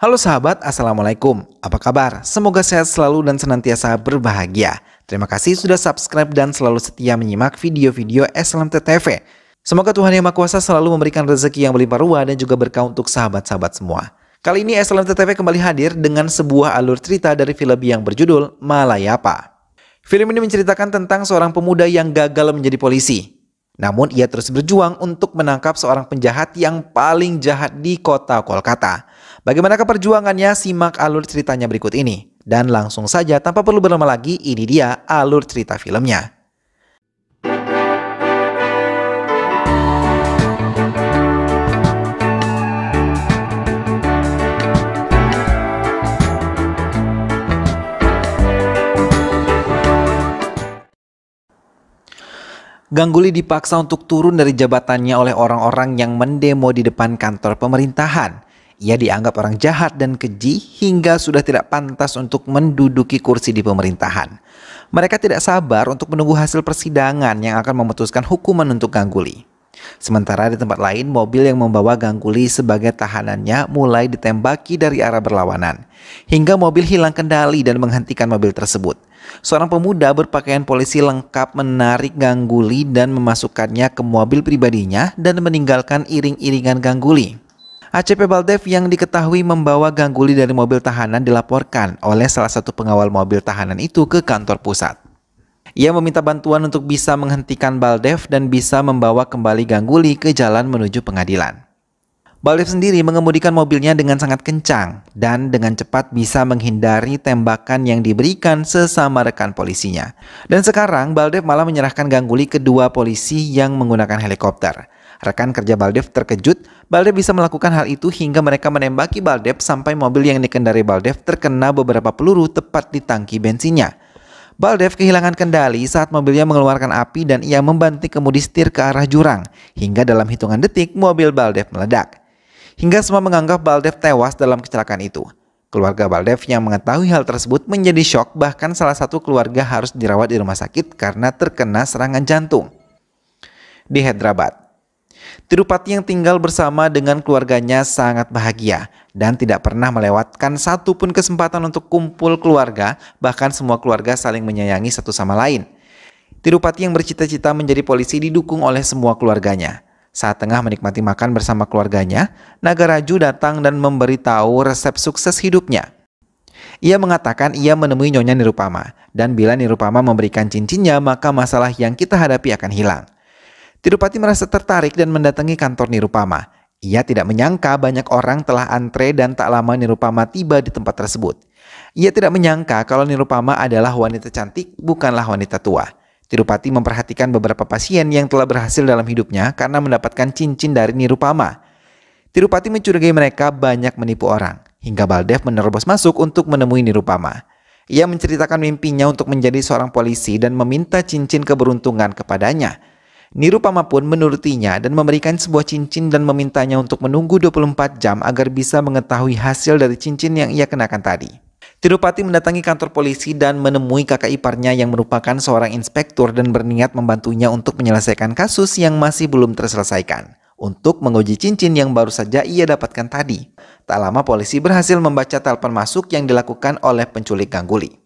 Halo sahabat, Assalamualaikum. Apa kabar? Semoga sehat selalu dan senantiasa berbahagia. Terima kasih sudah subscribe dan selalu setia menyimak video-video TV. Semoga Tuhan Yang Maha Kuasa selalu memberikan rezeki yang berlimpah ruah dan juga berkah untuk sahabat-sahabat semua. Kali ini TV kembali hadir dengan sebuah alur cerita dari film yang berjudul Malayapa. Film ini menceritakan tentang seorang pemuda yang gagal menjadi polisi. Namun ia terus berjuang untuk menangkap seorang penjahat yang paling jahat di kota Kolkata. Bagaimana perjuangannya? Simak alur ceritanya berikut ini. Dan langsung saja tanpa perlu berlama lagi, ini dia alur cerita filmnya. Gangguli dipaksa untuk turun dari jabatannya oleh orang-orang yang mendemo di depan kantor pemerintahan. Ia dianggap orang jahat dan keji hingga sudah tidak pantas untuk menduduki kursi di pemerintahan. Mereka tidak sabar untuk menunggu hasil persidangan yang akan memutuskan hukuman untuk Gangguli. Sementara di tempat lain, mobil yang membawa Gangguli sebagai tahanannya mulai ditembaki dari arah berlawanan. Hingga mobil hilang kendali dan menghentikan mobil tersebut. Seorang pemuda berpakaian polisi lengkap menarik Gangguli dan memasukkannya ke mobil pribadinya dan meninggalkan iring-iringan Gangguli. ACP Baldev yang diketahui membawa Gangguli dari mobil tahanan dilaporkan oleh salah satu pengawal mobil tahanan itu ke kantor pusat. Ia meminta bantuan untuk bisa menghentikan Baldev dan bisa membawa kembali Gangguli ke jalan menuju pengadilan. Baldev sendiri mengemudikan mobilnya dengan sangat kencang dan dengan cepat bisa menghindari tembakan yang diberikan sesama rekan polisinya. Dan sekarang Baldev malah menyerahkan Gangguli kedua polisi yang menggunakan helikopter. Rekan kerja Baldev terkejut, Baldev bisa melakukan hal itu hingga mereka menembaki Baldev sampai mobil yang dikendari Baldev terkena beberapa peluru tepat di tangki bensinnya. Baldev kehilangan kendali saat mobilnya mengeluarkan api dan ia membanting kemudi setir ke arah jurang. Hingga dalam hitungan detik mobil Baldev meledak. Hingga semua menganggap Baldev tewas dalam kecelakaan itu. Keluarga Baldev yang mengetahui hal tersebut menjadi shock bahkan salah satu keluarga harus dirawat di rumah sakit karena terkena serangan jantung. Di Hyderabad, Tirupati yang tinggal bersama dengan keluarganya sangat bahagia dan tidak pernah melewatkan satu pun kesempatan untuk kumpul keluarga, bahkan semua keluarga saling menyayangi satu sama lain. Tirupati yang bercita-cita menjadi polisi didukung oleh semua keluarganya. Saat tengah menikmati makan bersama keluarganya, Nagaraju datang dan memberitahu resep sukses hidupnya. Ia mengatakan ia menemui Nyonya Nirupama, dan bila Nirupama memberikan cincinnya, maka masalah yang kita hadapi akan hilang. Tirupati merasa tertarik dan mendatangi kantor Nirupama. Ia tidak menyangka banyak orang telah antre dan tak lama Nirupama tiba di tempat tersebut. Ia tidak menyangka kalau Nirupama adalah wanita cantik, bukanlah wanita tua. Tirupati memperhatikan beberapa pasien yang telah berhasil dalam hidupnya karena mendapatkan cincin dari Nirupama. Tirupati mencurigai mereka banyak menipu orang, hingga Baldev menerobos masuk untuk menemui Nirupama. Ia menceritakan mimpinya untuk menjadi seorang polisi dan meminta cincin keberuntungan kepadanya. Nirupama pun menurutinya dan memberikan sebuah cincin dan memintanya untuk menunggu 24 jam agar bisa mengetahui hasil dari cincin yang ia kenakan tadi. Tirupati mendatangi kantor polisi dan menemui kakak iparnya yang merupakan seorang inspektur dan berniat membantunya untuk menyelesaikan kasus yang masih belum terselesaikan untuk menguji cincin yang baru saja ia dapatkan tadi. Tak lama polisi berhasil membaca telepon masuk yang dilakukan oleh penculik Gangguli.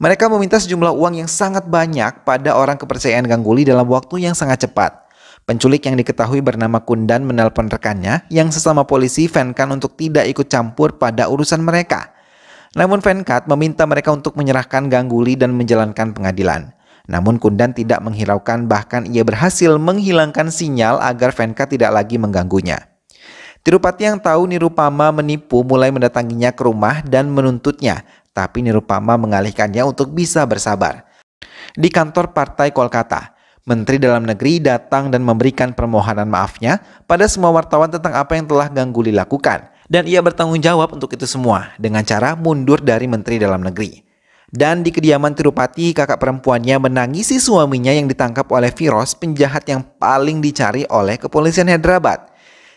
Mereka meminta sejumlah uang yang sangat banyak pada orang kepercayaan Gangguli dalam waktu yang sangat cepat. Penculik yang diketahui bernama Kundan menelpon rekannya yang sesama polisi Venkat untuk tidak ikut campur pada urusan mereka. Namun Venkat meminta mereka untuk menyerahkan Gangguli dan menjalankan pengadilan. Namun Kundan tidak menghiraukan bahkan ia berhasil menghilangkan sinyal agar Venkat tidak lagi mengganggunya. Tirupati yang tahu Nirupama menipu mulai mendatanginya ke rumah dan menuntutnya tapi Nirupama mengalihkannya untuk bisa bersabar. Di kantor Partai Kolkata, Menteri Dalam Negeri datang dan memberikan permohonan maafnya pada semua wartawan tentang apa yang telah Gangguli lakukan. Dan ia bertanggung jawab untuk itu semua dengan cara mundur dari Menteri Dalam Negeri. Dan di kediaman Tirupati, kakak perempuannya menangisi suaminya yang ditangkap oleh virus penjahat yang paling dicari oleh kepolisian Hyderabad.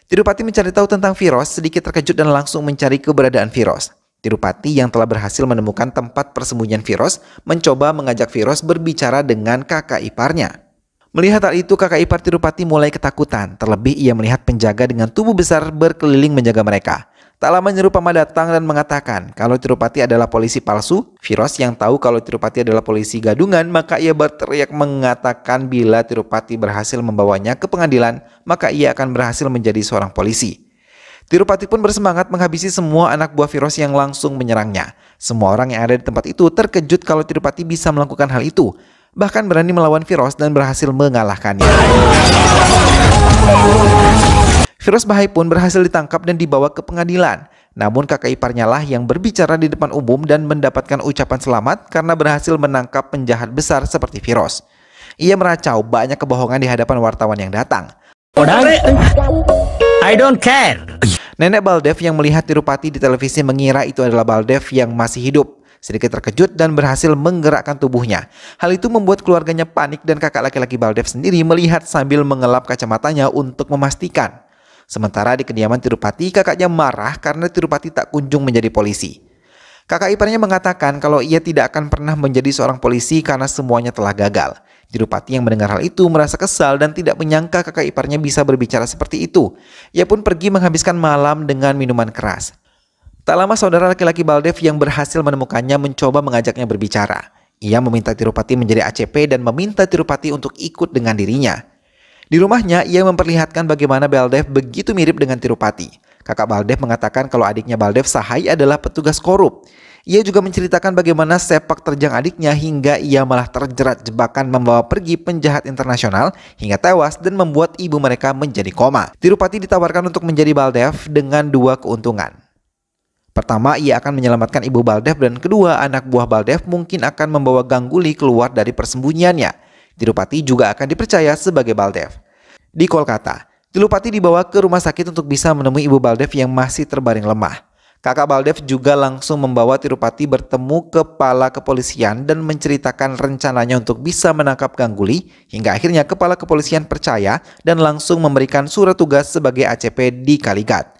Tirupati mencari tahu tentang virus, sedikit terkejut dan langsung mencari keberadaan virus. Tirupati yang telah berhasil menemukan tempat persembunyian virus mencoba mengajak virus berbicara dengan kakak iparnya. Melihat hal itu kakak ipar Tirupati mulai ketakutan, terlebih ia melihat penjaga dengan tubuh besar berkeliling menjaga mereka. Tak lama Nirupama datang dan mengatakan kalau Tirupati adalah polisi palsu, Virus yang tahu kalau Tirupati adalah polisi gadungan, maka ia berteriak mengatakan bila Tirupati berhasil membawanya ke pengadilan, maka ia akan berhasil menjadi seorang polisi. Tirupati pun bersemangat menghabisi semua anak buah Firosi yang langsung menyerangnya. Semua orang yang ada di tempat itu terkejut kalau Tirupati bisa melakukan hal itu. Bahkan berani melawan Firos dan berhasil mengalahkannya. Firos Bahai pun berhasil ditangkap dan dibawa ke pengadilan. Namun kakak iparnya lah yang berbicara di depan umum dan mendapatkan ucapan selamat karena berhasil menangkap penjahat besar seperti Firos. Ia meracau banyak kebohongan di hadapan wartawan yang datang. I don't care. Nenek Baldev yang melihat Tirupati di televisi mengira itu adalah Baldev yang masih hidup sedikit terkejut dan berhasil menggerakkan tubuhnya. Hal itu membuat keluarganya panik dan kakak laki-laki Baldev sendiri melihat sambil mengelap kacamatanya untuk memastikan. Sementara di kediaman Tirupati, kakaknya marah karena Tirupati tak kunjung menjadi polisi. Kakak iparnya mengatakan kalau ia tidak akan pernah menjadi seorang polisi karena semuanya telah gagal. Dirupati yang mendengar hal itu merasa kesal dan tidak menyangka kakak iparnya bisa berbicara seperti itu. Ia pun pergi menghabiskan malam dengan minuman keras. Tak lama saudara laki-laki Baldev yang berhasil menemukannya mencoba mengajaknya berbicara. Ia meminta Tirupati menjadi ACP dan meminta Tirupati untuk ikut dengan dirinya. Di rumahnya, ia memperlihatkan bagaimana Baldev begitu mirip dengan Tirupati. Kakak Baldev mengatakan kalau adiknya Baldev Sahai adalah petugas korup. Ia juga menceritakan bagaimana sepak terjang adiknya hingga ia malah terjerat jebakan membawa pergi penjahat internasional hingga tewas dan membuat ibu mereka menjadi koma. Tirupati ditawarkan untuk menjadi Baldev dengan dua keuntungan. Pertama, ia akan menyelamatkan ibu Baldev dan kedua, anak buah Baldev mungkin akan membawa Ganguly keluar dari persembunyiannya. Tirupati juga akan dipercaya sebagai Baldev. Di Kolkata, Tirupati dibawa ke rumah sakit untuk bisa menemui ibu Baldev yang masih terbaring lemah. Kakak Baldev juga langsung membawa Tirupati bertemu kepala kepolisian dan menceritakan rencananya untuk bisa menangkap Gangguli. hingga akhirnya kepala kepolisian percaya dan langsung memberikan surat tugas sebagai ACP di Kaligat.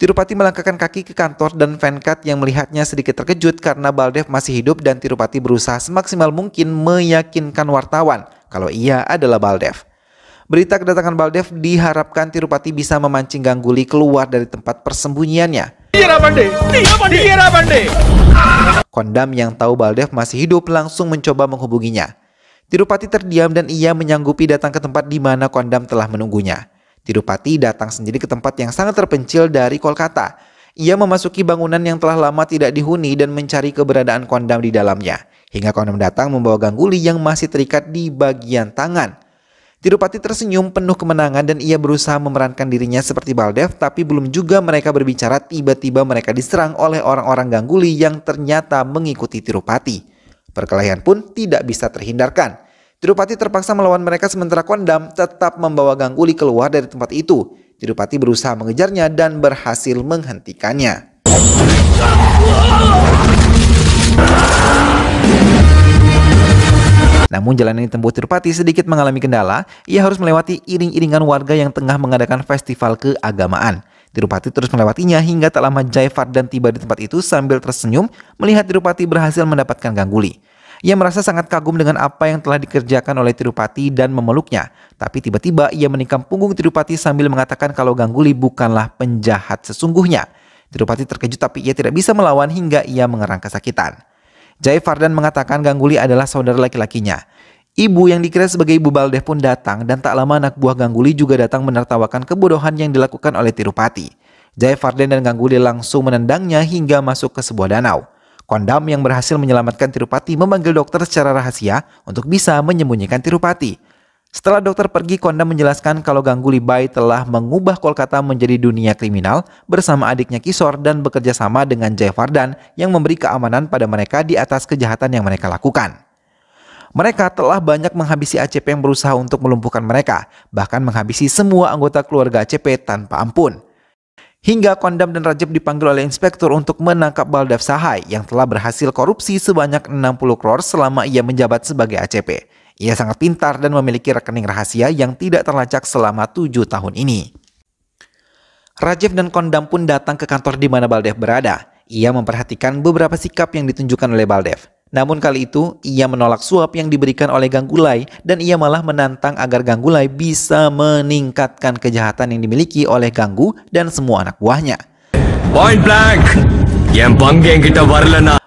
Tirupati melangkahkan kaki ke kantor dan Venkat yang melihatnya sedikit terkejut karena Baldev masih hidup dan Tirupati berusaha semaksimal mungkin meyakinkan wartawan kalau ia adalah Baldev. Berita kedatangan Baldev diharapkan Tirupati bisa memancing Gangguli keluar dari tempat persembunyiannya. Kondam yang tahu Baldev masih hidup langsung mencoba menghubunginya. Tirupati terdiam dan ia menyanggupi datang ke tempat di mana Kondam telah menunggunya. Tirupati datang sendiri ke tempat yang sangat terpencil dari Kolkata. Ia memasuki bangunan yang telah lama tidak dihuni dan mencari keberadaan kondam di dalamnya. Hingga kondam datang membawa gangguli yang masih terikat di bagian tangan. Tirupati tersenyum penuh kemenangan dan ia berusaha memerankan dirinya seperti Baldev tapi belum juga mereka berbicara tiba-tiba mereka diserang oleh orang-orang Gangguli yang ternyata mengikuti Tirupati. Perkelahian pun tidak bisa terhindarkan. Tirupati terpaksa melawan mereka sementara Kondam tetap membawa Gangguli keluar dari tempat itu. Tirupati berusaha mengejarnya dan berhasil menghentikannya. Namun jalan yang ditempuh Tirupati sedikit mengalami kendala, ia harus melewati iring-iringan warga yang tengah mengadakan festival keagamaan. Tirupati terus melewatinya hingga tak lama Jaifar dan tiba di tempat itu sambil tersenyum melihat Tirupati berhasil mendapatkan Gangguli. Ia merasa sangat kagum dengan apa yang telah dikerjakan oleh Tirupati dan memeluknya. Tapi tiba-tiba ia menikam punggung Tirupati sambil mengatakan kalau Gangguli bukanlah penjahat sesungguhnya. Tirupati terkejut tapi ia tidak bisa melawan hingga ia mengerang kesakitan. Jai Fardan mengatakan Gangguli adalah saudara laki-lakinya. Ibu yang dikira sebagai ibu Baldeh pun datang dan tak lama anak buah Gangguli juga datang menertawakan kebodohan yang dilakukan oleh Tirupati. Jai Farden dan Gangguli langsung menendangnya hingga masuk ke sebuah danau. Kondam yang berhasil menyelamatkan Tirupati memanggil dokter secara rahasia untuk bisa menyembunyikan Tirupati. Setelah dokter pergi, Konda menjelaskan kalau Ganguly Bai telah mengubah Kolkata menjadi dunia kriminal bersama adiknya Kisor dan bekerja sama dengan Jay Fardan yang memberi keamanan pada mereka di atas kejahatan yang mereka lakukan. Mereka telah banyak menghabisi ACP yang berusaha untuk melumpuhkan mereka, bahkan menghabisi semua anggota keluarga ACP tanpa ampun. Hingga Kondam dan Rajab dipanggil oleh inspektur untuk menangkap Baldev Sahai yang telah berhasil korupsi sebanyak 60 kror selama ia menjabat sebagai ACP. Ia sangat pintar dan memiliki rekening rahasia yang tidak terlacak selama tujuh tahun ini. Rajiv dan Kondam pun datang ke kantor di mana Baldev berada. Ia memperhatikan beberapa sikap yang ditunjukkan oleh Baldev. Namun kali itu, ia menolak suap yang diberikan oleh Ganggulai dan ia malah menantang agar Ganggulai bisa meningkatkan kejahatan yang dimiliki oleh Ganggu dan semua anak buahnya. Point blank! Yang kita warlana.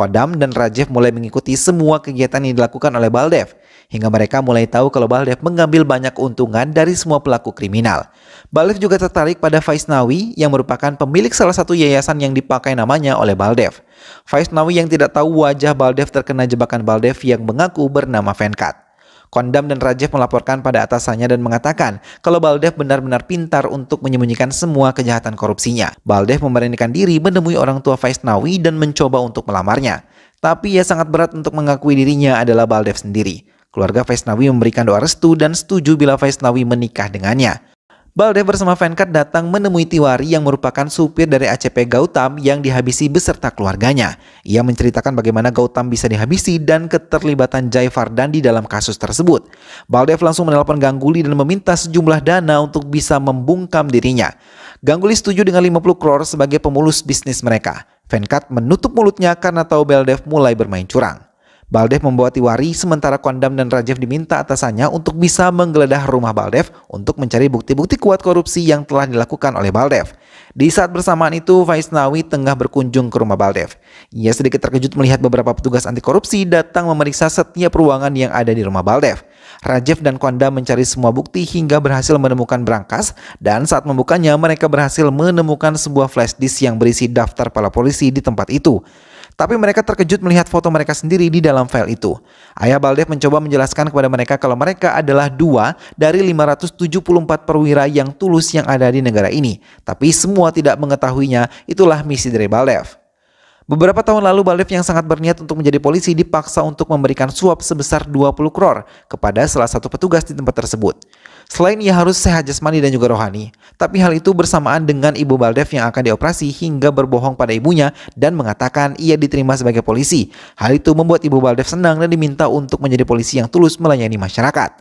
Kodam dan Rajev mulai mengikuti semua kegiatan yang dilakukan oleh Baldev, hingga mereka mulai tahu kalau Baldev mengambil banyak keuntungan dari semua pelaku kriminal. Baldev juga tertarik pada Faisnawi yang merupakan pemilik salah satu yayasan yang dipakai namanya oleh Baldev. Faisnawi yang tidak tahu wajah Baldev terkena jebakan Baldev yang mengaku bernama Venkat. Kondam dan Rajev melaporkan pada atasannya dan mengatakan kalau Baldev benar-benar pintar untuk menyembunyikan semua kejahatan korupsinya. Baldev memberanikan diri menemui orang tua Faisnawi dan mencoba untuk melamarnya. Tapi ia sangat berat untuk mengakui dirinya adalah Baldev sendiri. Keluarga Faisnawi memberikan doa restu dan setuju bila Faisnawi menikah dengannya. Baldev bersama Venkat datang menemui Tiwari yang merupakan supir dari ACP Gautam yang dihabisi beserta keluarganya. Ia menceritakan bagaimana Gautam bisa dihabisi dan keterlibatan Jai Fardan di dalam kasus tersebut. Baldev langsung menelpon Gangguli dan meminta sejumlah dana untuk bisa membungkam dirinya. Gangguli setuju dengan 50 crore sebagai pemulus bisnis mereka. Venkat menutup mulutnya karena tahu Baldev mulai bermain curang. Baldev membawa Tiwari sementara Kondam dan Rajev diminta atasannya untuk bisa menggeledah rumah Baldev untuk mencari bukti-bukti kuat korupsi yang telah dilakukan oleh Baldev. Di saat bersamaan itu, Vaisnawi tengah berkunjung ke rumah Baldev. Ia sedikit terkejut melihat beberapa petugas anti korupsi datang memeriksa setiap ruangan yang ada di rumah Baldev. Rajev dan Kondam mencari semua bukti hingga berhasil menemukan berangkas dan saat membukanya mereka berhasil menemukan sebuah flash disk yang berisi daftar para polisi di tempat itu. Tapi mereka terkejut melihat foto mereka sendiri di dalam file itu. Ayah Baldev mencoba menjelaskan kepada mereka kalau mereka adalah dua dari 574 perwira yang tulus yang ada di negara ini. Tapi semua tidak mengetahuinya, itulah misi dari Baldev. Beberapa tahun lalu Baldev yang sangat berniat untuk menjadi polisi dipaksa untuk memberikan suap sebesar 20 kror kepada salah satu petugas di tempat tersebut. Selain ia harus sehat jasmani dan juga rohani, tapi hal itu bersamaan dengan Ibu Baldev yang akan dioperasi hingga berbohong pada ibunya dan mengatakan ia diterima sebagai polisi. Hal itu membuat Ibu Baldev senang dan diminta untuk menjadi polisi yang tulus melayani masyarakat.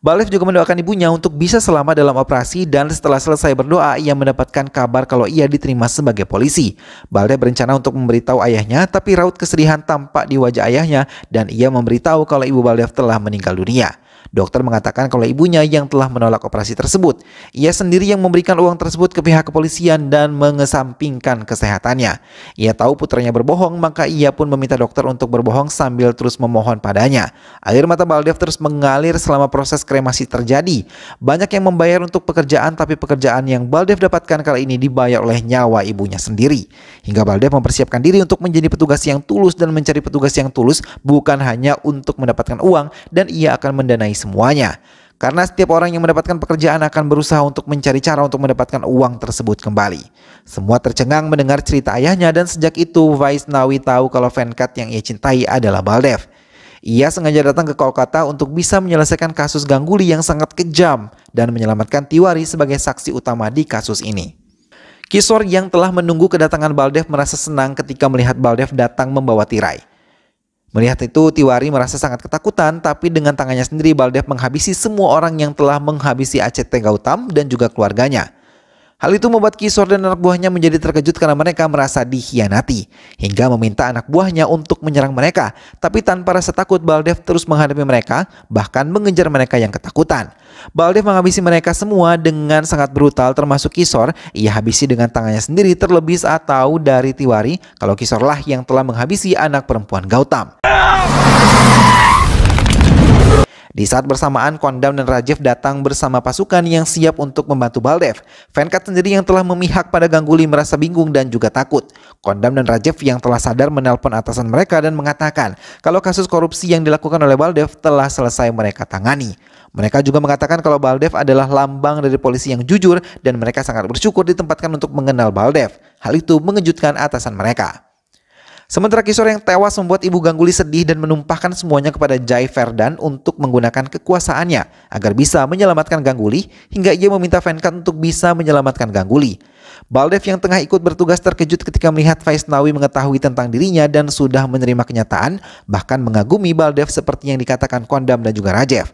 Baldev juga mendoakan ibunya untuk bisa selamat dalam operasi dan setelah selesai berdoa ia mendapatkan kabar kalau ia diterima sebagai polisi. Baldev berencana untuk memberitahu ayahnya tapi raut kesedihan tampak di wajah ayahnya dan ia memberitahu kalau ibu Baldev telah meninggal dunia. Dokter mengatakan kalau ibunya yang telah menolak operasi tersebut. Ia sendiri yang memberikan uang tersebut ke pihak kepolisian dan mengesampingkan kesehatannya. Ia tahu putranya berbohong, maka ia pun meminta dokter untuk berbohong sambil terus memohon padanya. Air mata Baldev terus mengalir selama proses kremasi terjadi. Banyak yang membayar untuk pekerjaan, tapi pekerjaan yang Baldev dapatkan kali ini dibayar oleh nyawa ibunya sendiri. Hingga Baldev mempersiapkan diri untuk menjadi petugas yang tulus dan mencari petugas yang tulus, bukan hanya untuk mendapatkan uang, dan ia akan mendanai semuanya. Karena setiap orang yang mendapatkan pekerjaan akan berusaha untuk mencari cara untuk mendapatkan uang tersebut kembali. Semua tercengang mendengar cerita ayahnya dan sejak itu Vaisnawi tahu kalau Venkat yang ia cintai adalah Baldev. Ia sengaja datang ke Kolkata untuk bisa menyelesaikan kasus Gangguli yang sangat kejam dan menyelamatkan Tiwari sebagai saksi utama di kasus ini. Kisor yang telah menunggu kedatangan Baldev merasa senang ketika melihat Baldev datang membawa tirai. Melihat itu, Tiwari merasa sangat ketakutan, tapi dengan tangannya sendiri Baldev menghabisi semua orang yang telah menghabisi Aceh Tenggautam dan juga keluarganya. Hal itu membuat Kisor dan anak buahnya menjadi terkejut karena mereka merasa dikhianati hingga meminta anak buahnya untuk menyerang mereka. Tapi tanpa rasa takut, Baldev terus menghadapi mereka, bahkan mengejar mereka yang ketakutan. Baldev menghabisi mereka semua dengan sangat brutal termasuk Kisor. Ia habisi dengan tangannya sendiri terlebih saat tahu dari Tiwari kalau Kisorlah yang telah menghabisi anak perempuan Gautam. Di saat bersamaan, Kondam dan Rajev datang bersama pasukan yang siap untuk membantu Baldev. Venkat sendiri yang telah memihak pada Gangguly merasa bingung dan juga takut. Kondam dan Rajev yang telah sadar menelpon atasan mereka dan mengatakan kalau kasus korupsi yang dilakukan oleh Baldev telah selesai mereka tangani. Mereka juga mengatakan kalau Baldev adalah lambang dari polisi yang jujur dan mereka sangat bersyukur ditempatkan untuk mengenal Baldev. Hal itu mengejutkan atasan mereka. Sementara Kisor yang tewas membuat Ibu Gangguli sedih dan menumpahkan semuanya kepada Jai Ferdan untuk menggunakan kekuasaannya agar bisa menyelamatkan Gangguli hingga ia meminta Venkat untuk bisa menyelamatkan Gangguli. Baldev yang tengah ikut bertugas terkejut ketika melihat Faisnawi mengetahui tentang dirinya dan sudah menerima kenyataan bahkan mengagumi Baldev seperti yang dikatakan Kondam dan juga Rajev.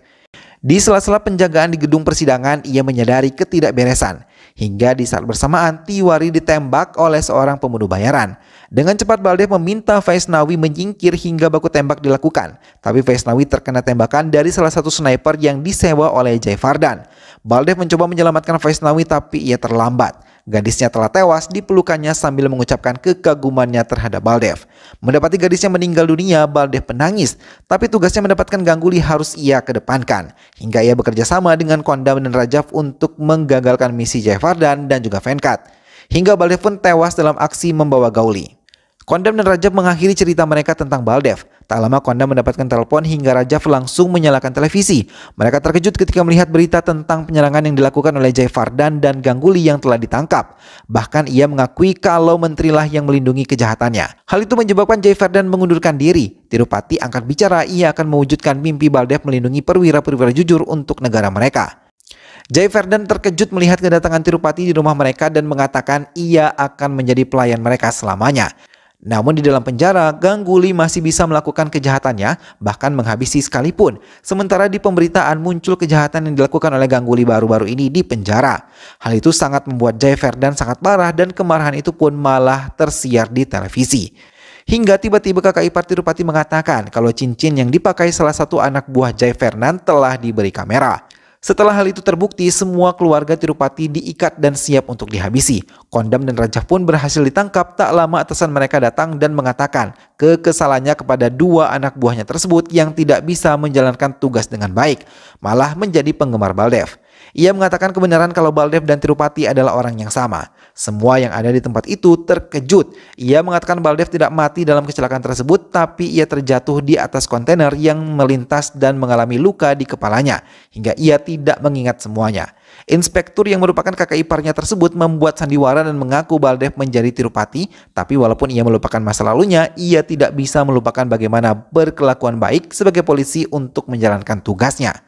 Di sela-sela penjagaan di gedung persidangan, ia menyadari ketidakberesan. Hingga di saat bersamaan, Tiwari ditembak oleh seorang pembunuh bayaran. Dengan cepat Baldev meminta Faisnawi menyingkir hingga baku tembak dilakukan. Tapi Faisnawi terkena tembakan dari salah satu sniper yang disewa oleh Jai Fardan. Baldev mencoba menyelamatkan Faisnawi tapi ia terlambat. Gadisnya telah tewas di pelukannya sambil mengucapkan kekagumannya terhadap Baldev. Mendapati gadisnya meninggal dunia, Baldev menangis. Tapi tugasnya mendapatkan Gangguli harus ia kedepankan. Hingga ia bekerja sama dengan Kondam dan Rajaf untuk menggagalkan misi Fardan dan juga Venkat. Hingga Baldev pun tewas dalam aksi membawa Gauli. Kondam dan Rajab mengakhiri cerita mereka tentang Baldev. Tak lama Kondam mendapatkan telepon hingga Rajab langsung menyalakan televisi. Mereka terkejut ketika melihat berita tentang penyerangan yang dilakukan oleh Jai Fardan dan Gangguli yang telah ditangkap. Bahkan ia mengakui kalau menterilah yang melindungi kejahatannya. Hal itu menyebabkan Jai Fardan mengundurkan diri. Tirupati angkat bicara ia akan mewujudkan mimpi Baldev melindungi perwira-perwira jujur untuk negara mereka. Jai Ferdan terkejut melihat kedatangan Tirupati di rumah mereka dan mengatakan ia akan menjadi pelayan mereka selamanya. Namun di dalam penjara, Gangguli masih bisa melakukan kejahatannya, bahkan menghabisi sekalipun. Sementara di pemberitaan muncul kejahatan yang dilakukan oleh Gangguli baru-baru ini di penjara. Hal itu sangat membuat Jay Ferdan sangat marah dan kemarahan itu pun malah tersiar di televisi. Hingga tiba-tiba kakak ipar Tirupati mengatakan kalau cincin yang dipakai salah satu anak buah Jay Fernand telah diberi kamera. Setelah hal itu terbukti, semua keluarga Tirupati diikat dan siap untuk dihabisi. Kondam dan Rajah pun berhasil ditangkap tak lama atasan mereka datang dan mengatakan kekesalannya kepada dua anak buahnya tersebut yang tidak bisa menjalankan tugas dengan baik, malah menjadi penggemar Baldev. Ia mengatakan kebenaran kalau Baldev dan Tirupati adalah orang yang sama. Semua yang ada di tempat itu terkejut. Ia mengatakan Baldev tidak mati dalam kecelakaan tersebut, tapi ia terjatuh di atas kontainer yang melintas dan mengalami luka di kepalanya, hingga ia tidak mengingat semuanya. Inspektur yang merupakan kakak iparnya tersebut membuat sandiwara dan mengaku Baldev menjadi Tirupati, tapi walaupun ia melupakan masa lalunya, ia tidak bisa melupakan bagaimana berkelakuan baik sebagai polisi untuk menjalankan tugasnya.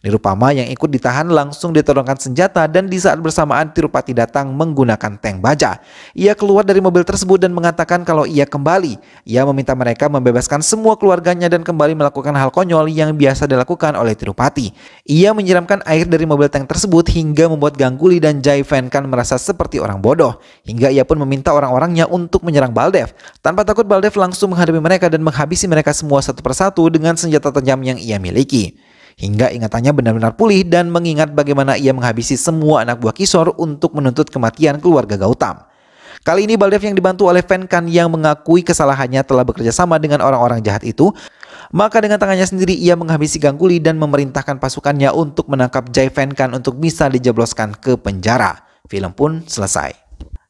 Nirupama yang ikut ditahan langsung ditodongkan senjata dan di saat bersamaan Tirupati datang menggunakan tank baja. Ia keluar dari mobil tersebut dan mengatakan kalau ia kembali. Ia meminta mereka membebaskan semua keluarganya dan kembali melakukan hal konyol yang biasa dilakukan oleh Tirupati. Ia menyiramkan air dari mobil tank tersebut hingga membuat Gangguli dan Jai Venkan merasa seperti orang bodoh. Hingga ia pun meminta orang-orangnya untuk menyerang Baldev. Tanpa takut Baldev langsung menghadapi mereka dan menghabisi mereka semua satu persatu dengan senjata tajam yang ia miliki hingga ingatannya benar-benar pulih dan mengingat bagaimana ia menghabisi semua anak buah Kisor untuk menuntut kematian keluarga Gautam. Kali ini Baldev yang dibantu oleh Venkan yang mengakui kesalahannya telah bekerja sama dengan orang-orang jahat itu, maka dengan tangannya sendiri ia menghabisi Gangguli dan memerintahkan pasukannya untuk menangkap Jai Venkan untuk bisa dijebloskan ke penjara. Film pun selesai.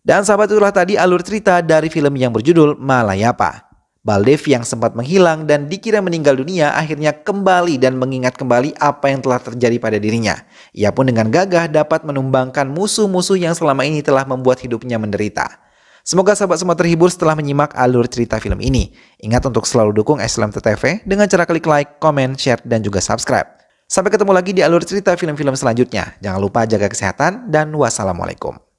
Dan sahabat itulah tadi alur cerita dari film yang berjudul Malayapa. Baldev yang sempat menghilang dan dikira meninggal dunia akhirnya kembali dan mengingat kembali apa yang telah terjadi pada dirinya. Ia pun dengan gagah dapat menumbangkan musuh-musuh yang selama ini telah membuat hidupnya menderita. Semoga sahabat semua terhibur setelah menyimak alur cerita film ini. Ingat untuk selalu dukung TV dengan cara klik like, comment, share, dan juga subscribe. Sampai ketemu lagi di alur cerita film-film selanjutnya. Jangan lupa jaga kesehatan dan wassalamualaikum.